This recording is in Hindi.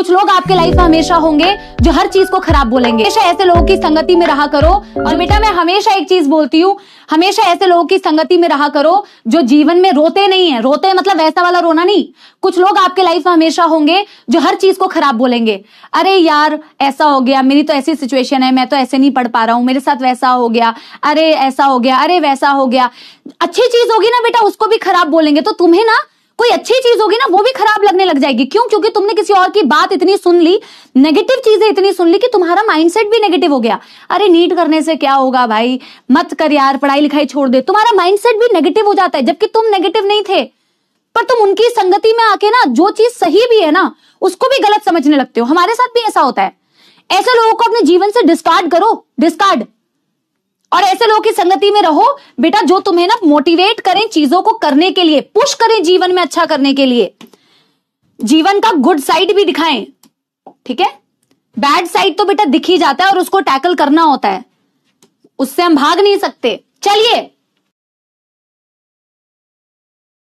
कुछ लोग आपके लाइफ में हमेशा होंगे जो हर चीज को खराब बोलेंगे हमेशा ऐसे लोगों की संगति में रहा करो और बेटा मैं हमेशा एक चीज बोलती हूँ हमेशा ऐसे लोगों की संगति में रहा करो जो जीवन में रोते नहीं है रोते मतलब वैसा वाला रोना नहीं कुछ लोग आपके लाइफ में हमेशा होंगे जो हर चीज को खराब बोलेंगे अरे यार ऐसा हो गया मेरी तो ऐसी सिचुएशन है मैं तो ऐसे नहीं पढ़ पा रहा हूँ मेरे साथ वैसा हो गया अरे ऐसा हो गया अरे वैसा हो गया अच्छी चीज होगी ना बेटा उसको भी खराब बोलेंगे तो तुम्हें ना कोई अच्छी चीज होगी ना वो भी खराब लगने लग जाएगी क्यों क्योंकि तुमने किसी और की बात इतनी सुन ली नेगेटिव चीजें इतनी सुन ली कि तुम्हारा माइंडसेट भी नेगेटिव हो गया अरे नीट करने से क्या होगा भाई मत कर यार पढ़ाई लिखाई छोड़ दे तुम्हारा माइंडसेट भी नेगेटिव हो जाता है जबकि तुम नेगेटिव नहीं थे पर तुम उनकी संगति में आके ना जो चीज सही भी है ना उसको भी गलत समझने लगते हो हमारे साथ भी ऐसा होता है ऐसे लोगों को अपने जीवन से डिस्कार्ड करो डिस्कार्ड ऐसे लोगों की संगति में रहो बेटा जो तुम्हें ना मोटिवेट करें चीजों को करने के लिए पुश करें जीवन में अच्छा करने के लिए जीवन का गुड साइड भी दिखाएं ठीक है बैड साइड तो बेटा दिख ही जाता है और उसको टैकल करना होता है उससे हम भाग नहीं सकते चलिए